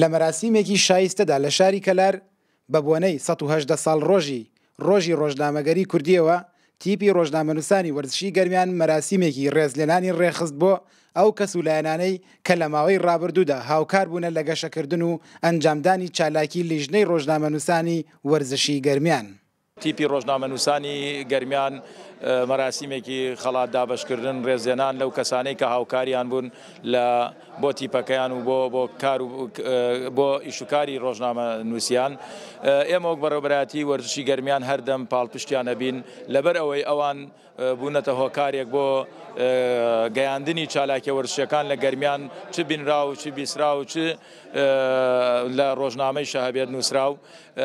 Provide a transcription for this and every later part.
لە مەراسیمێکی شایستەدا لە شاری کەلار بە بۆنەی 1970 ساڵ ڕۆژی ڕۆژی ڕۆژنامەگەری کوردیەوە تیپی ڕۆژنامەنووسانی وەرزشی گەرمیان مەراسیمێکی ڕێزلێنانی ڕێخست بۆ ئەو کەسولایەنانەی کە لە ماوەی ڕابردوودا هاوکار بوونە لە گەشەکردن و ئەنجامدانی چالاکی لیژنەی ڕۆژنامەنووسانی وەرزشی گەرمیان. تیپی ڕۆژنامە نووسانی گەرمیان مەراسیمێکی خەڵات دابشکردن ڕێزێنان لەو کەسانەی کە هاوکاریان بوون لە بۆ تیپەکەیان و بۆ بۆ کار بۆ ئیشوکاری ڕۆژنامە نووسان ئێمەۆک بەڕۆبراتی وەرزشی گەرمیان هەردەم پاڵپشتیان ئەبین لەبەر ئەوەی ئەوان بوونەتە هۆکارێک بۆ گەیاندنی چالاکی وەرزشەکان لە گەرمیان چ بینرا و چی بیسرا و چ لە ڕۆژنامەی شەهابێت نووسرا و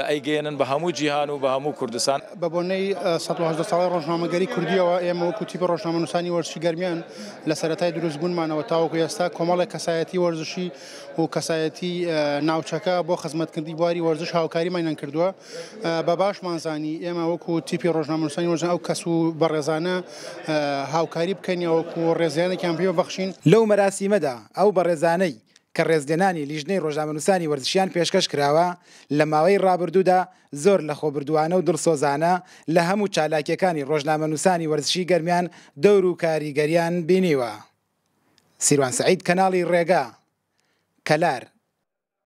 ئەیگەێنن بە هەموو جیهان و بە هەموو کوردستان کوردستان بە بۆنەی 1970 ساڵی ڕۆژنامەگەری کوردیەوە ئێمە وەکوتیب ڕۆژنامەنووسانی وەرزشی گەرمیان لە سەتای دروستبوونمانەوە تاوەکو ئێستا کۆمەڵی کەسایەتی وەرزشی و کەسایەتی ناوچەکە بۆ خزمەتکردی بواری وەرزش هاوکاریمانیان کردووە بە باشمانزانی ئێمە وەکو تیپی ڕۆژنامەنووسانی وەرزن ئەو کەس و بەڕێزانە هاوکاری بکەینەوەکو ڕێزیانەکیان پێوە بەخشین لەو مەراسیمەدا ئەو بەڕێزانەی کە ڕێزدێنانی لیژنەی ڕۆژنامەنووسانی وەرزشیان پێشکەش کراوە لە ماوەی ڕابردوودا زۆر لە خۆبردووانە و درسۆزانە لە هەموو چالاکیەکانی ڕۆژنامەنووسانی وەرزشی گەرمیان دەور و کاریگەریان بینیوە. سیروان سعید کەناڵی ڕێگا کەلار